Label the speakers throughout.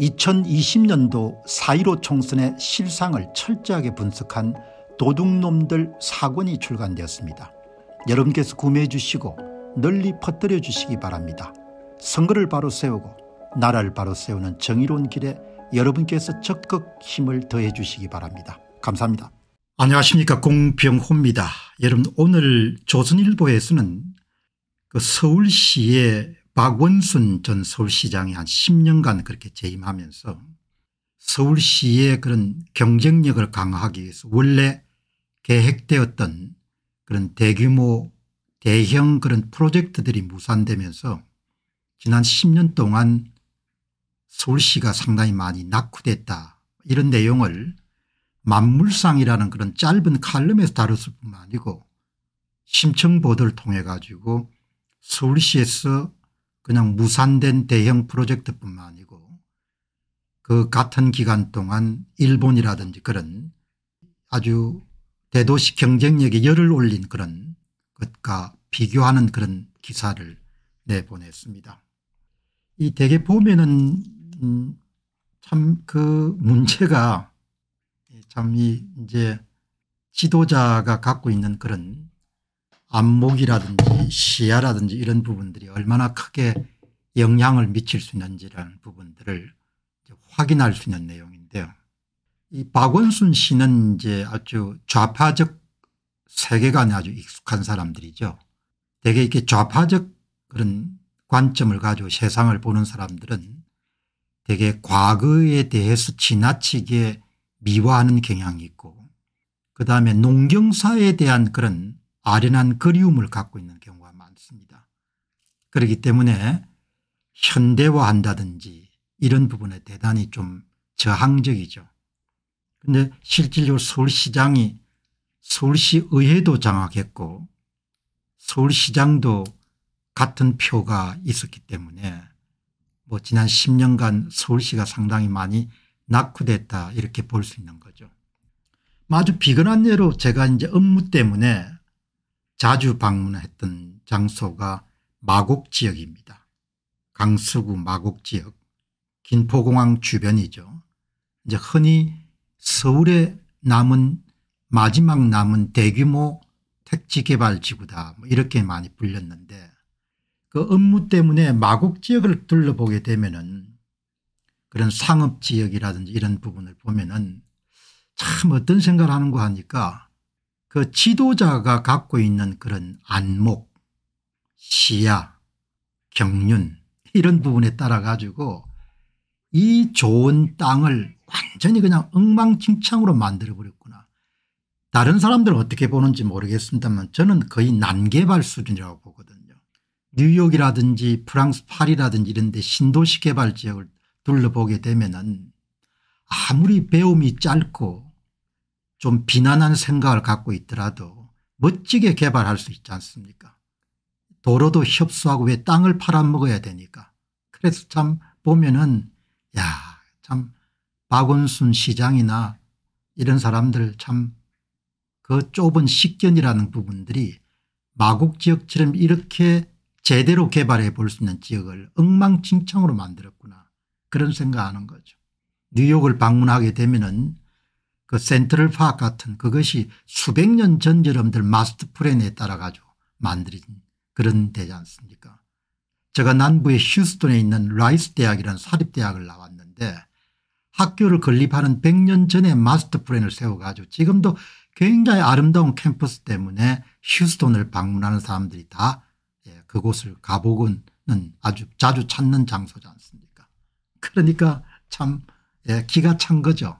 Speaker 1: 2020년도 4.15 총선의 실상을 철저하게 분석한 도둑놈들 사권이 출간되었습니다. 여러분께서 구매해 주시고 널리 퍼뜨려 주시기 바랍니다. 선거를 바로 세우고 나라를 바로 세우는 정의로운 길에 여러분께서 적극 힘을 더해 주시기 바랍니다. 감사합니다. 안녕하십니까 공병호입니다. 여러분 오늘 조선일보에서는 그 서울시의 박원순 전 서울시장이 한 10년간 그렇게 재임하면서 서울시의 그런 경쟁력을 강화하기 위해서 원래 계획되었던 그런 대규모 대형 그런 프로젝트들이 무산되면서 지난 10년 동안 서울시가 상당히 많이 낙후됐다 이런 내용을 만물상이라는 그런 짧은 칼럼에서 다뤘을 뿐만 아니고 심층보도를 통해 가지고 서울시에서 그냥 무산된 대형 프로젝트뿐만 아니고 그 같은 기간 동안 일본이라든지 그런 아주 대도시 경쟁력에 열을 올린 그런 것과 비교하는 그런 기사를 내보냈습니다. 이 대개 보면은 음, 참그 문제가 참이 이제 지도자가 갖고 있는 그런 안목이라든지 시야라든지 이런 부분들이 얼마나 크게 영향을 미칠 수 있는지라는 부분들을 확인할 수 있는 내용인데요. 이 박원순 씨는 이제 아주 좌파적 세계관에 아주 익숙한 사람들이죠. 대개 이렇게 좌파적 그런 관점을 가지고 세상을 보는 사람들은 대개 과거에 대해서 지나치게 미화하는 경향이 있고 그다음에 농경사에 대한 그런 아련한 그리움을 갖고 있는 경우가 많습니다. 그렇기 때문에 현대화한다든지 이런 부분에 대단히 좀 저항적이죠. 그런데 실질적으로 서울시장이 서울시의회도 장악했고 서울시장도 같은 표가 있었기 때문에 뭐 지난 10년간 서울시가 상당히 많이 낙후됐다 이렇게 볼 수 있는 거죠. 아주 비근한 예로 제가 이제 업무 때문에 자주 방문했던 장소가 마곡 지역입니다. 강서구 마곡 지역 김포공항 주변이죠. 이제 흔히 서울에 남은 마지막 남은 대규모 택지개발지구다 뭐 이렇게 많이 불렸는데 그 업무 때문에 마곡 지역을 둘러보게 되면 은 그런 상업지역이라든지 이런 부분을 보면 은참 어떤 생각을 하는가 하니까 그 지도자가 갖고 있는 그런 안목, 시야, 경륜 이런 부분에 따라 가지고 이 좋은 땅을 완전히 그냥 엉망진창으로 만들어버렸구나. 다른 사람들은 어떻게 보는지 모르겠습니다만 저는 거의 난개발 수준이라고 보거든요. 뉴욕이라든지 프랑스 파리라든지 이런 데 신도시 개발 지역을 둘러보게 되면 은 아무리 배움이 짧고 좀 비난한 생각을 갖고 있더라도 멋지게 개발할 수 있지 않습니까 도로도 협소하고 왜 땅을 팔아먹어야 되니까 그래서 참 보면은 야참 박원순 시장이나 이런 사람들 참 그 좁은 식견이라는 부분들이 마곡 지역처럼 이렇게 제대로 개발해 볼 수 있는 지역을 엉망진창으로 만들었구나 그런 생각하는 거죠. 뉴욕을 방문하게 되면은 그 센트럴 파악 같은 그것이 수백 년 전 여러분들 마스터 프랜에 따라 가지고 만들어진 그런 데지 않습니까 제가 남부의 휴스턴에 있는 라이스 대학이라는 사립대학을 나왔는데 학교를 건립하는 100년 전에 마스터 프랜을 세워가지고 지금도 굉장히 아름다운 캠퍼스 때문에 휴스턴을 방문하는 사람들이 다 예, 그곳을 가보고는 아주 자주 찾는 장소지 않습니까 그러니까 참 예, 기가 찬 거죠.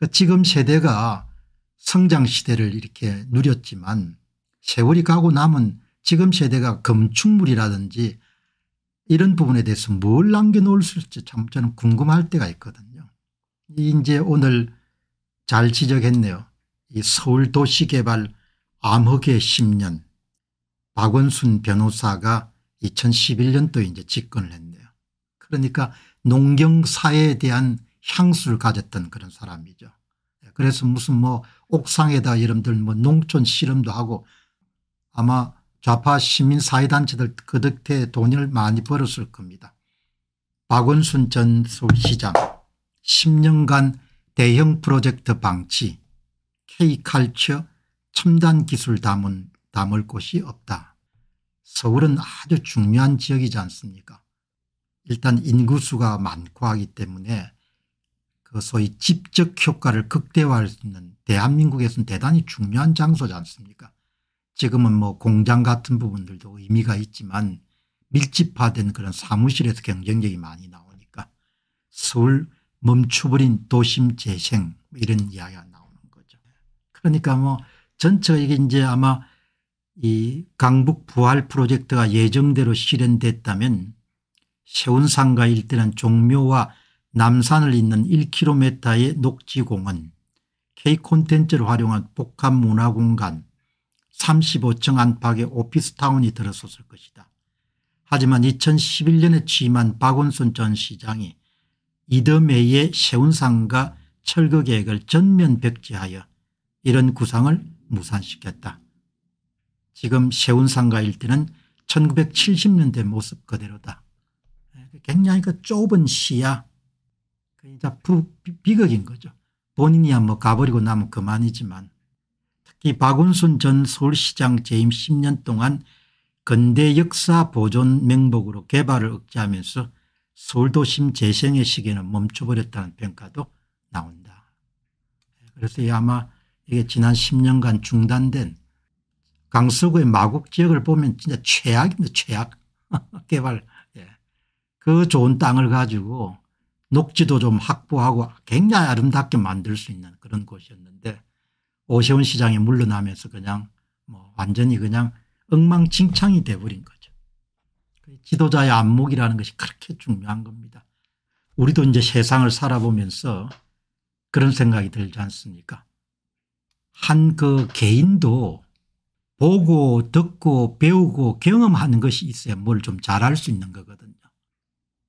Speaker 1: 그 지금 세대가 성장 시대를 이렇게 누렸지만 세월이 가고 남은 지금 세대가 건축물이라든지 이런 부분에 대해서 뭘 남겨놓을 수 있을지 참 저는 궁금할 때가 있거든요. 이제 오늘 잘 지적했네요. 이 서울 도시개발 암흑의 10년 박원순 변호사가 2011년도에 이제 집권을 했네요. 그러니까 농경사회에 대한 향수를 가졌던 그런 사람이죠. 예, 그래서 무슨 뭐 옥상에다 여러분들 뭐 농촌 실험도 하고 아마 좌파 시민사회단체들 그득태 돈을 많이 벌었을 겁니다. 박원순 전 서울시장 10년간 대형 프로젝트 방치 K칼처 첨단기술 담은, 담을 곳이 없다. 서울은 아주 중요한 지역이지 않습니까 일단 인구수가 많고 하기 때문에 그 소위 집적 효과를 극대화할 수 있는 대한민국에서는 대단히 중요한 장소지 않습니까 지금은 뭐 공장 같은 부분들도 의미가 있지만 밀집화된 그런 사무실에서 경쟁력이 많이 나오니까 서울 멈추버린 도심 재생 뭐 이런 이야기가 나오는 거죠. 그러니까 뭐 전체가 이게 이제 아마 이 강북 부활 프로젝트가 예정대로 실현됐다면 세운상가 일대는 종묘와 남산을 잇는 1km의 녹지공원, K콘텐츠를 활용한 복합문화공간, 35층 안팎의 오피스타운이 들어섰을 것이다. 하지만 2011년에 취임한 박원순 전 시장이 이듬해에 세운상가 철거 계획을 전면 백지하여 이런 구상을 무산시켰다. 지금 세운상가 일대는 1970년대 모습 그대로다. 굉장히 그 좁은 시야 그 이제 비극인 거죠. 본인이야 뭐 가버리고 나면 그만이지만 특히 박원순 전 서울시장 재임 10년 동안 근대 역사 보존 명목으로 개발을 억제하면서 서울도심 재생의 시기는 멈춰버렸다는 평가도 나온다. 네, 그래서 아마 이게 지난 10년간 중단된 강서구의 마곡 지역을 보면 진짜 최악입니다. 최악 개발. 예. 그 좋은 땅을 가지고 녹지도 좀 확보하고 굉장히 아름답게 만들 수 있는 그런 곳이었는데 오세훈 시장이 물러나면서 그냥 뭐 완전히 그냥 엉망진창이 돼버린 거죠. 그 지도자의 안목이라는 것이 그렇게 중요한 겁니다. 우리도 이제 세상을 살아보면서 그런 생각이 들지 않습니까 한 그 개인도 보고 듣고 배우고 경험하는 것이 있어야 뭘 좀 잘할 수 있는 거거든요.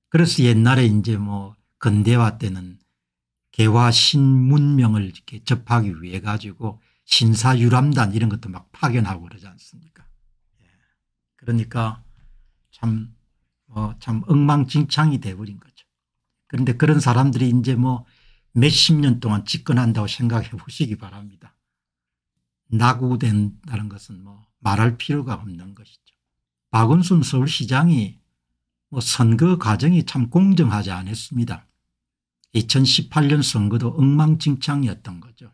Speaker 1: 그래서 옛날에 이제 뭐 근대화 때는 개화 신문명을 이렇게 접하기 위해 가지고 신사유람단 이런 것도 막 파견하고 그러지 않습니까? 예. 그러니까 참, 어, 참 엉망진창이 돼버린 거죠. 그런데 그런 사람들이 이제 뭐 몇 십 년 동안 집권한다고 생각해 보시기 바랍니다. 낙오된다는 것은 뭐 말할 필요가 없는 것이죠. 박은순 서울시장이 뭐 선거 과정이 참 공정하지 않았습니다. 2018년 선거도 엉망진창이었던 거죠.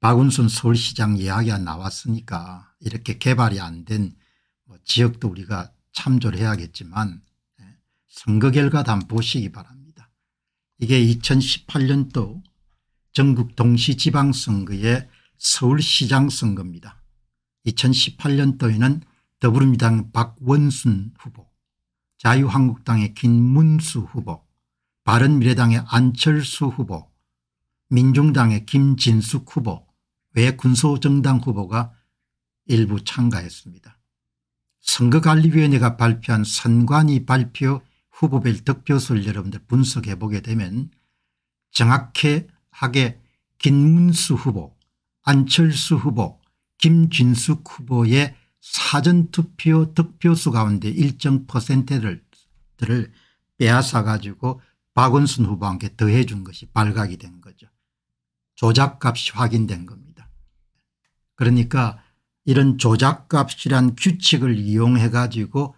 Speaker 1: 박은순 서울시장 이야기가 나왔으니까 이렇게 개발이 안된 뭐 지역도 우리가 참조를 해야겠지만 예, 선거 결과도 보시기 바랍니다. 이게 2018년도 전국 동시지방선거의 서울시장 선거입니다. 2018년도에는 더불어민주당 박원순 후보 자유한국당의 김문수 후보 바른미래당의 안철수 후보 민중당의 김진숙 후보 외 군소정당 후보가 일부 참가했습니다. 선거관리위원회가 발표한 선관위 발표 후보별 득표수를 여러분들 분석해 보게 되면 정확하게 김문수 후보 안철수 후보 김진숙 후보의 사전투표 득표수 가운데 일정 퍼센트를 빼앗아 가지고 박원순 후보한테 더해준 것이 발각이 된 거죠. 조작값이 확인된 겁니다. 그러니까 이런 조작값이란 규칙을 이용해 가지고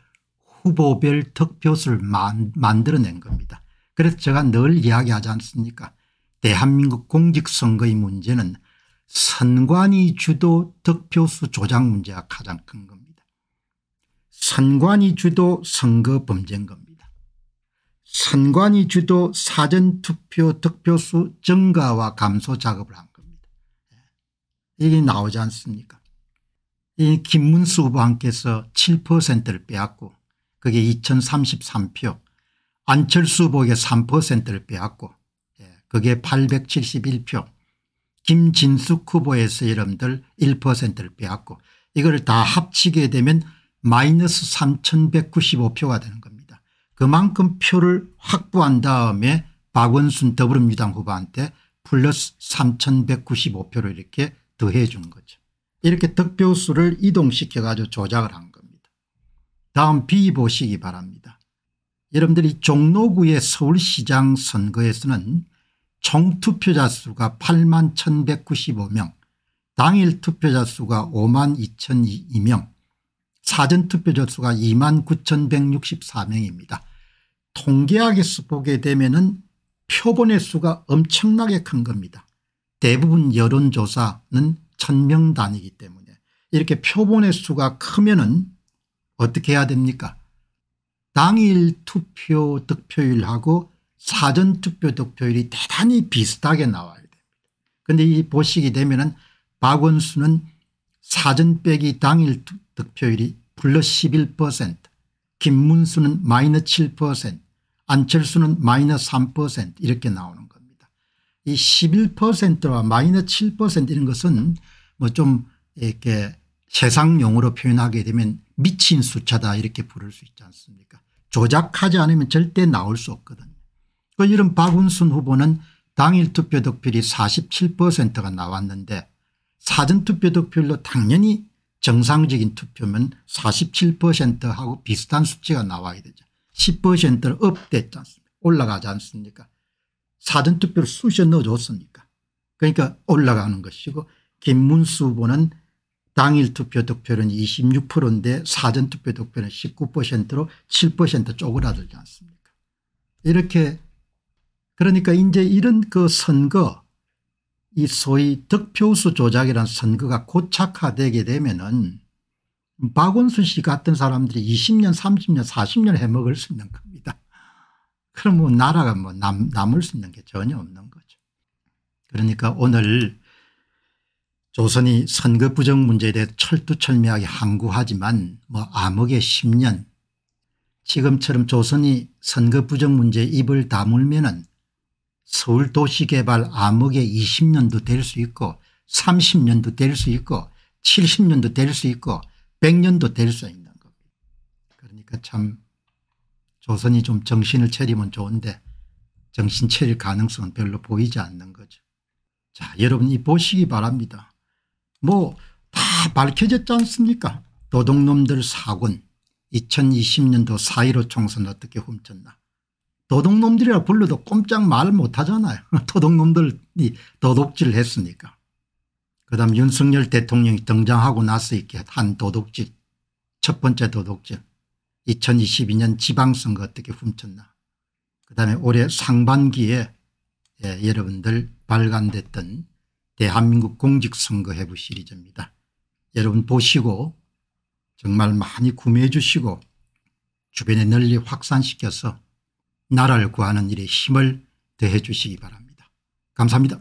Speaker 1: 후보별 득표수를 만, 만들어낸 겁니다. 그래서 제가 늘 이야기하지 않습니까 대한민국 공직선거의 문제는 선관위 주도 득표수 조작 문제가 가장 큰 겁니다. 선관위 주도 선거 범죄인 겁니다. 선관위 주도 사전투표 득표수 증가와 감소 작업을 한 겁니다. 예. 이게 나오지 않습니까 이 김문수 후보께서 7%를 빼앗고 그게 2033표 안철수 후보에 3%를 빼앗고 예, 그게 871표 김진숙 후보에서 이름들 1%를 빼앗고 이걸 다 합치게 되면 마이너스 3195표가 되는 겁니다. 그만큼 표를 확보한 다음에 박원순 더불어민주당 후보한테 플러스 3195표를 이렇게 더해 준 거죠. 이렇게 득표수를 이동시켜 가지고 조작을 한 겁니다. 다음 B 보시기 바랍니다. 여러분들이 종로구의 서울시장 선거에서는 총투표자 수가 8만 1195명 당일 투표자 수가 5만 2002명 사전투표자 수가 2만 9164명입니다. 통계학에서 보게 되면은 표본의 수가 엄청나게 큰 겁니다. 대부분 여론조사는 천명 단위이기 때문에 이렇게 표본의 수가 크면은 어떻게 해야 됩니까? 당일 투표 득표율하고 사전 투표 득표율이 대단히 비슷하게 나와야 됩니다. 그런데 이 보시게 되면은 박원순은 사전 빼기 당일 득표율이 플러스 11% 김문수는 마이너7% 안철수는 마이너스 3% 이렇게 나오는 겁니다. 이 11%와 마이너스 7% 이런 것은 뭐 좀 이렇게 세상용어로 표현하게 되면 미친 수차다 이렇게 부를 수 있지 않습니까 조작하지 않으면 절대 나올 수 없거든요. 그 이런 박운순 후보는 당일 투표 득표율이 47%가 나왔는데 사전투표 득표율로 당연히 정상적인 투표면 47%하고 비슷한 수치가 나와야 되죠. 10%를 업됐지 않습니까 올라가지 않습니까 사전투표를 수시에 넣어줬습니까 그러니까 올라가는 것이고 김문수 후보는 당일 투표 득표율 26%인데 사전투표 득표는 19%로 7% 쪼그라들지 않습니까 이렇게 그러니까 이제 이런 그 선거 이 소위 득표수 조작이라는 선거가 고착화되게 되면은 박원순 씨 같은 사람들이 20년 30년 40년 해먹을 수 있는 겁니다. 그럼 뭐 나라가 뭐 남, 남을 수 있는 게 전혀 없는 거죠. 그러니까 오늘 조선이 선거 부정 문제에 대해 철두철미하게 항구하지만 뭐 암흑의 10년 지금처럼 조선이 선거 부정 문제에 입을 다물면 은 서울 도시개발 암흑의 20년도 될 수 있고 30년도 될 수 있고 70년도 될 수 있고 100년도 될 수 있는 겁니다. 그러니까 참 조선이 좀 정신을 차리면 좋은데 정신 차릴 가능성은 별로 보이지 않는 거죠. 자 여러분이 보시기 바랍니다. 뭐 다 밝혀졌지 않습니까 도둑놈들 사군 2020년도 4.15 총선 어떻게 훔쳤나 도둑놈들이라 불러도 꼼짝 말 못하잖아요. 도둑놈들이 도둑질 했으니까. 그다음 윤석열 대통령이 등장하고 나서 있게 한 도둑질 첫 번째 도둑질 2022년 지방선거 어떻게 훔쳤나 그다음에 올해 상반기에 예, 여러분들 발간됐던 대한민국 공직선거 해부 시리즈입니다. 여러분 보시고 정말 많이 구매해 주시고 주변에 널리 확산시켜서 나라를 구하는 일에 힘을 더해 주시기 바랍니다. 감사합니다.